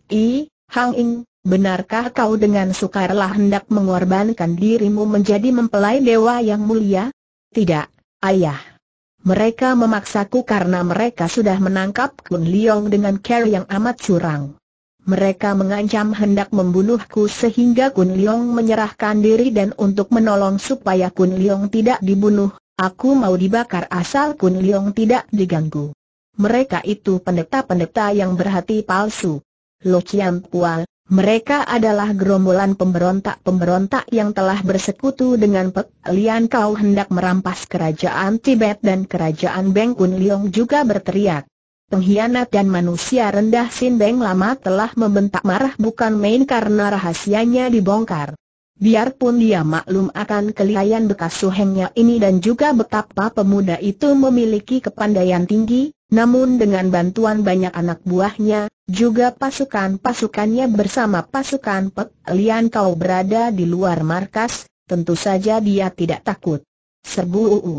Hang Ing, benarkah kau dengan sukarela hendak mengorbankan dirimu menjadi mempelai dewa yang mulia? Tidak, ayah. Mereka memaksaku karena mereka sudah menangkap Kun Liong dengan cara yang amat curang. Mereka mengancam hendak membunuhku sehingga Kun Liong menyerahkan diri dan untuk menolong supaya Kun Liong tidak dibunuh, Aku mau dibakar asal Kun Leong tidak diganggu. Mereka itu pendeta-pendeta yang berhati palsu. Lo Chiang Pual, mereka adalah gerombolan pemberontak-pemberontak yang telah bersekutu dengan Pek Lian Kau hendak merampas kerajaan Tibet dan kerajaan Beng Kun Leong juga berteriak. Pengkhianat dan manusia rendah Sin Beng lama telah membentak marah bukan main karena rahasianya dibongkar. Biarpun dia maklum akan kelihayan bekas suhengnya ini dan juga betapa pemuda itu memiliki kepandaian tinggi, namun dengan bantuan banyak anak buahnya, juga pasukan-pasukannya bersama pasukan Pek Lian Kau berada di luar markas, tentu saja dia tidak takut. Serbu UU.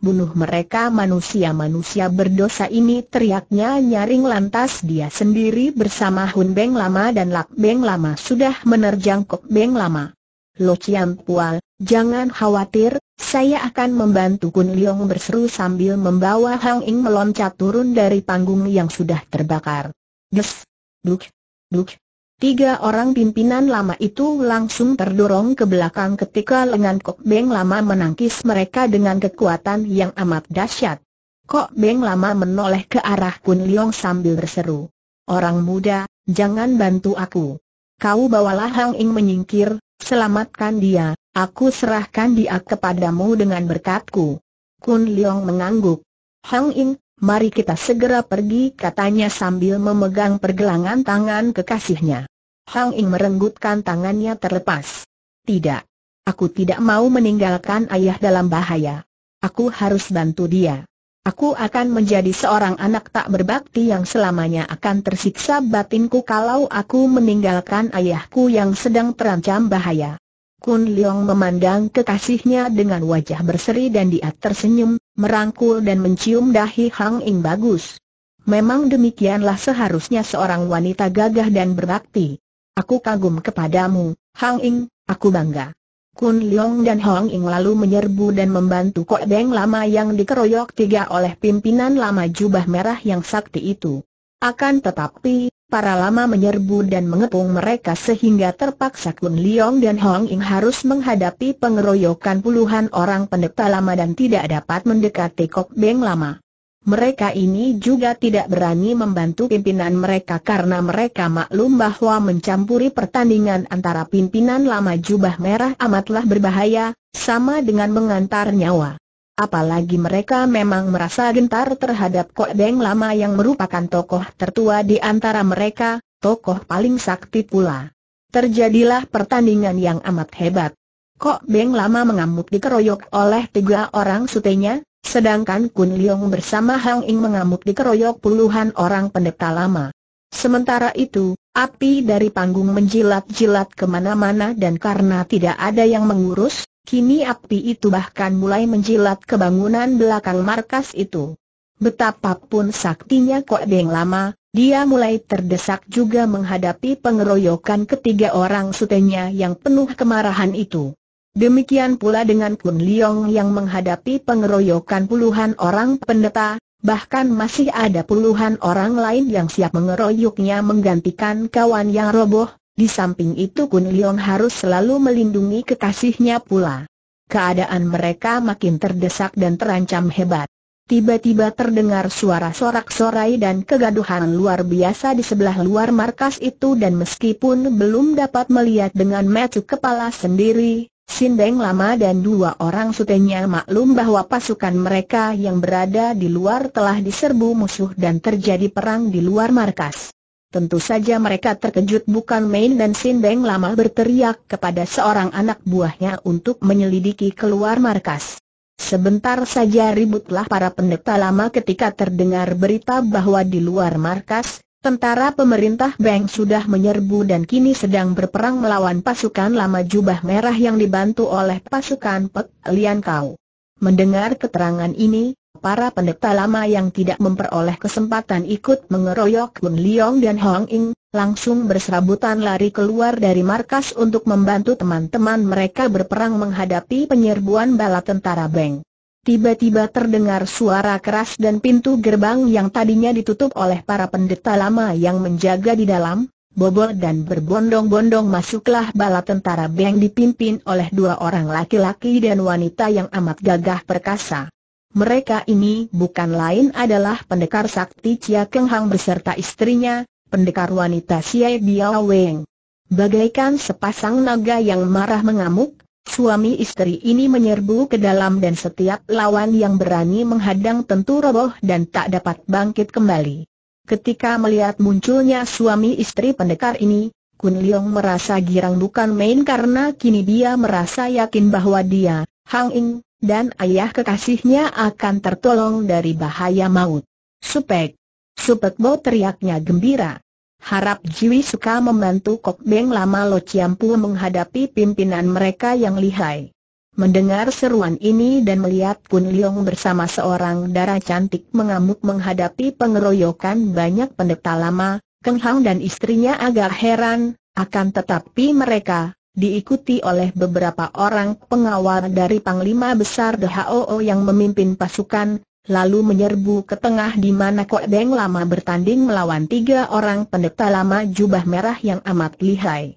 Bunuh mereka manusia-manusia berdosa ini teriaknya nyaring lantas dia sendiri bersama Hun Beng Lama dan Lak Beng Lama sudah menerjang Kok Beng Lama. Lo Chiam Pual, jangan khawatir, saya akan membantu Kun Leong berseru sambil membawa Hang Ing meloncat turun dari panggung yang sudah terbakar. Des, duk, duk. Tiga orang pimpinan lama itu langsung terdorong ke belakang ketika lengan Kok Beng lama menangkis mereka dengan kekuatan yang amat dahsyat. Kok Beng lama menoleh ke arah Kun Leong sambil berseru. Orang muda, jangan bantu aku. Kau bawalah Hang Ing menyingkir, Selamatkan dia, aku serahkan dia kepadamu dengan berkatku. Kun Leong mengangguk. Hang In, mari kita segera pergi katanya sambil memegang pergelangan tangan kekasihnya. Hang Ing merenggutkan tangannya terlepas. Tidak. Aku tidak mau meninggalkan ayah dalam bahaya. Aku harus bantu dia. Aku akan menjadi seorang anak tak berbakti yang selamanya akan tersiksa batinku kalau aku meninggalkan ayahku yang sedang terancam bahaya. Kun Leong memandang kekasihnya dengan wajah berseri dan dia tersenyum, merangkul dan mencium dahi Hang Ing bagus. Memang demikianlah seharusnya seorang wanita gagah dan berbakti. Aku kagum kepadamu, Hang Ing, aku bangga. Kun Leong dan Hong Ing lalu menyerbu dan membantu Kok Deng lama yang dikeroyok tiga oleh pimpinan lama jubah merah yang sakti itu. Akan tetapi, para lama menyerbu dan mengepung mereka sehingga terpaksa Kun Leong dan Hong Ing harus menghadapi pengeroyokan puluhan orang pendeta lama dan tidak dapat mendekati Kok Deng lama. Mereka ini juga tidak berani membantu pimpinan mereka karena mereka maklum bahwa mencampuri pertandingan antara pimpinan lama jubah merah amatlah berbahaya, sama dengan mengantar nyawa. Apalagi mereka memang merasa gentar terhadap Kok Deng lama yang merupakan tokoh tertua di antara mereka, tokoh paling sakti pula. Terjadilah pertandingan yang amat hebat. Kok Beng lama mengamuk dikeroyok oleh tiga orang sutenya, Sedangkan Kun Liong bersama Hang Ing mengamuk dikeroyok puluhan orang pendeta lama. Sementara itu, api dari panggung menjilat-jilat kemana-mana dan karena tidak ada yang mengurus, kini api itu bahkan mulai menjilat ke bangunan belakang markas itu. Betapapun saktinya Kok Beng lama, dia mulai terdesak juga menghadapi pengeroyokan ketiga orang sutenya yang penuh kemarahan itu. Demikian pula dengan Kun Liong yang menghadapi pengeroyokan puluhan orang pendeta, bahkan masih ada puluhan orang lain yang siap mengeroyoknya menggantikan kawan yang roboh, di samping itu Kun Liong harus selalu melindungi kekasihnya pula. Keadaan mereka makin terdesak dan terancam hebat. Tiba-tiba terdengar suara sorak-sorai dan kegaduhan luar biasa di sebelah luar markas itu dan meskipun belum dapat melihat dengan mata kepala sendiri, Sindeng Lama dan dua orang sutenya maklum bahwa pasukan mereka yang berada di luar telah diserbu musuh dan terjadi perang di luar markas. Tentu saja mereka terkejut bukan main dan Sindeng Lama berteriak kepada seorang anak buahnya untuk menyelidiki keluar markas. Sebentar saja ributlah para pendeta lama ketika terdengar berita bahwa di luar markas, Tentara pemerintah Beng sudah menyerbu dan kini sedang berperang melawan pasukan lama jubah merah yang dibantu oleh pasukan Pek Lian Kau. Mendengar keterangan ini, para pendeta lama yang tidak memperoleh kesempatan ikut mengeroyok Bun Liong dan Hong Ing, langsung berserabutan lari keluar dari markas untuk membantu teman-teman mereka berperang menghadapi penyerbuan bala tentara Beng. Tiba-tiba terdengar suara keras dan pintu gerbang yang tadinya ditutup oleh para pendeta lama yang menjaga di dalam, bobol dan berbondong-bondong masuklah bala tentara Beng dipimpin oleh dua orang laki-laki dan wanita yang amat gagah perkasa. Mereka ini bukan lain adalah pendekar sakti Chia Keng Hang beserta istrinya, pendekar wanita Xie Biao Weng. Bagaikan sepasang naga yang marah mengamuk, Suami istri ini menyerbu ke dalam dan setiap lawan yang berani menghadang tentu roboh dan tak dapat bangkit kembali. Ketika melihat munculnya suami istri pendekar ini, Kun Leong merasa girang bukan main karena kini dia merasa yakin bahwa dia, Hang Ing, dan ayah kekasihnya akan tertolong dari bahaya maut. Supek! Supek Bo teriaknya gembira. Harap Jiwi suka membantu Kok Beng Lama Lo Ciampu menghadapi pimpinan mereka yang lihai. Mendengar seruan ini dan melihat Kun Liong bersama seorang darah cantik mengamuk menghadapi pengeroyokan banyak pendeta lama, Keng Hang dan istrinya agak heran, akan tetapi mereka, diikuti oleh beberapa orang pengawal dari Panglima Besar DHOO yang memimpin pasukan, lalu menyerbu ke tengah di mana Kok Deng lama bertanding melawan tiga orang pendeta lama jubah merah yang amat lihai.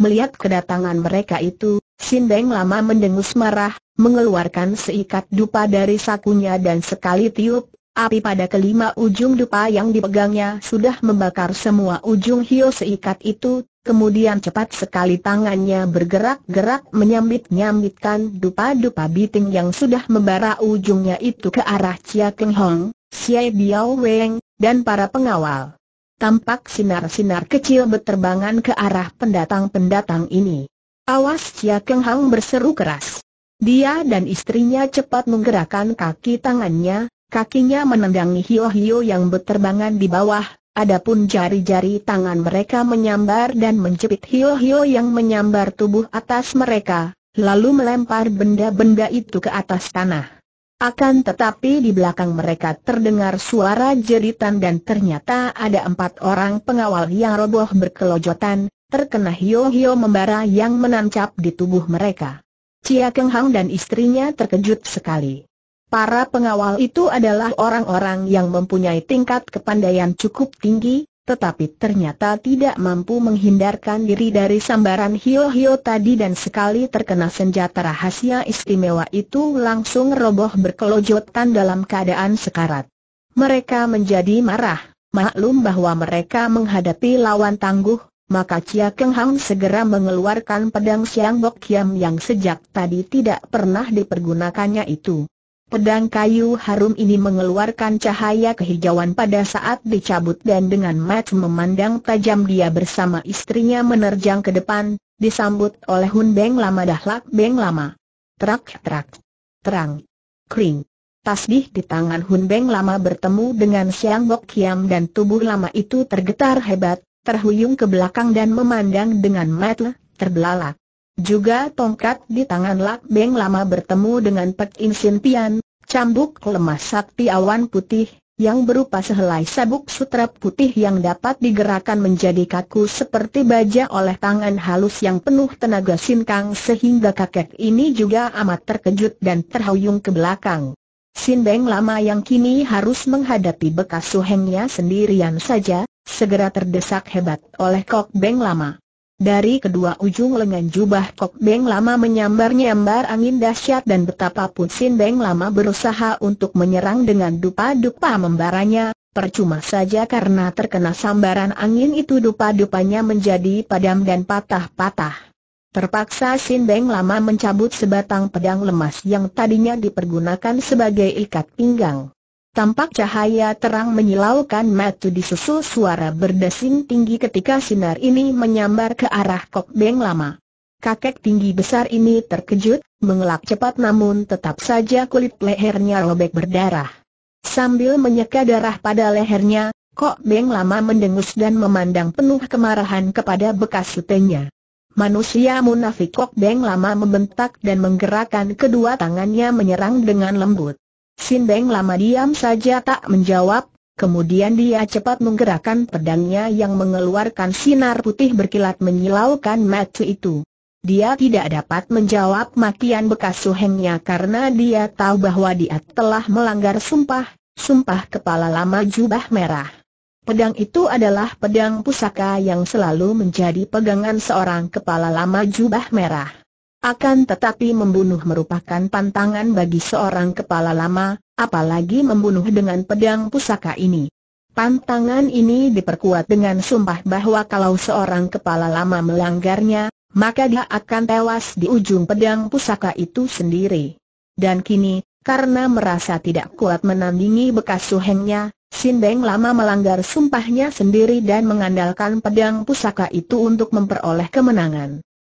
Melihat kedatangan mereka itu, Sin Deng lama mendengus marah, mengeluarkan seikat dupa dari sakunya dan sekali tiup, api pada kelima ujung dupa yang dipegangnya sudah membakar semua ujung hio seikat itu, Kemudian cepat sekali tangannya bergerak-gerak menyambit-nyambitkan dupa-dupa biting yang sudah membara ujungnya itu ke arah Chia Keng Hong, Xie Biao Weng, dan para pengawal. Tampak sinar-sinar kecil berterbangan ke arah pendatang-pendatang ini. Awas Chia Keng Hong berseru keras. Dia dan istrinya cepat menggerakkan kaki tangannya, kakinya menendangi hio-hio yang berterbangan di bawah, Adapun jari-jari tangan mereka menyambar dan menjepit hio-hio yang menyambar tubuh atas mereka, lalu melempar benda-benda itu ke atas tanah. Akan tetapi di belakang mereka terdengar suara jeritan dan ternyata ada empat orang pengawal yang roboh berkelojotan, terkena hio-hio membara yang menancap di tubuh mereka. Cia Keng Hang dan istrinya terkejut sekali. Para pengawal itu adalah orang-orang yang mempunyai tingkat kepandaian cukup tinggi, tetapi ternyata tidak mampu menghindarkan diri dari sambaran hio-hio tadi dan sekali terkena senjata rahasia istimewa itu langsung roboh berkelojotan dalam keadaan sekarat. Mereka menjadi marah, maklum bahwa mereka menghadapi lawan tangguh, maka Chia Keng Hang segera mengeluarkan pedang Siang Bok Kiam yang sejak tadi tidak pernah dipergunakannya itu. Pedang kayu harum ini mengeluarkan cahaya kehijauan pada saat dicabut dan dengan mat memandang tajam dia bersama istrinya menerjang ke depan, disambut oleh Hun Beng Lama Dahlak Beng Lama. Trak trak. Terang. Kring. Tasbih di tangan Hun Beng Lama bertemu dengan Siang Bok Kiam dan tubuh lama itu tergetar hebat, terhuyung ke belakang dan memandang dengan mat terbelalak. Juga tongkat di tangan Lak Beng lama bertemu dengan Pek In Pian, cambuk lemas sakti awan putih, yang berupa sehelai sabuk sutra putih yang dapat digerakkan menjadi kaku seperti baja oleh tangan halus yang penuh tenaga sinkang sehingga kakek ini juga amat terkejut dan terhuyung ke belakang. Sin Beng lama yang kini harus menghadapi bekas suhengnya sendirian saja, segera terdesak hebat oleh Kok Beng lama. Dari kedua ujung lengan jubah Kok Beng Lama menyambar-nyambar angin dahsyat dan betapapun Sin Beng Lama berusaha untuk menyerang dengan dupa-dupa membaranya, percuma saja karena terkena sambaran angin itu dupa-dupanya menjadi padam dan patah-patah. Terpaksa Sin Beng Lama mencabut sebatang pedang lemas yang tadinya dipergunakan sebagai ikat pinggang. Tampak cahaya terang menyilaukan mata disusul suara berdesing tinggi ketika sinar ini menyambar ke arah Kok Beng Lama. Kakek tinggi besar ini terkejut, mengelak cepat namun tetap saja kulit lehernya robek berdarah. Sambil menyeka darah pada lehernya, Kok Beng Lama mendengus dan memandang penuh kemarahan kepada bekas sutenya. Manusia munafik Kok Beng Lama membentak dan menggerakkan kedua tangannya menyerang dengan lembut. Beng lama diam saja tak menjawab, kemudian dia cepat menggerakkan pedangnya yang mengeluarkan sinar putih berkilat menyilaukan mata itu. Dia tidak dapat menjawab makian bekas suhengnya karena dia tahu bahwa dia telah melanggar sumpah, sumpah kepala lama jubah merah. Pedang itu adalah pedang pusaka yang selalu menjadi pegangan seorang kepala lama jubah merah. Akan tetapi membunuh merupakan pantangan bagi seorang kepala lama, apalagi membunuh dengan pedang pusaka ini. Pantangan ini diperkuat dengan sumpah bahwa kalau seorang kepala lama melanggarnya, maka dia akan tewas di ujung pedang pusaka itu sendiri. Dan kini, karena merasa tidak kuat menandingi bekas suhengnya, Sindeng lama melanggar sumpahnya sendiri dan mengandalkan pedang pusaka itu untuk memperoleh kemenangan.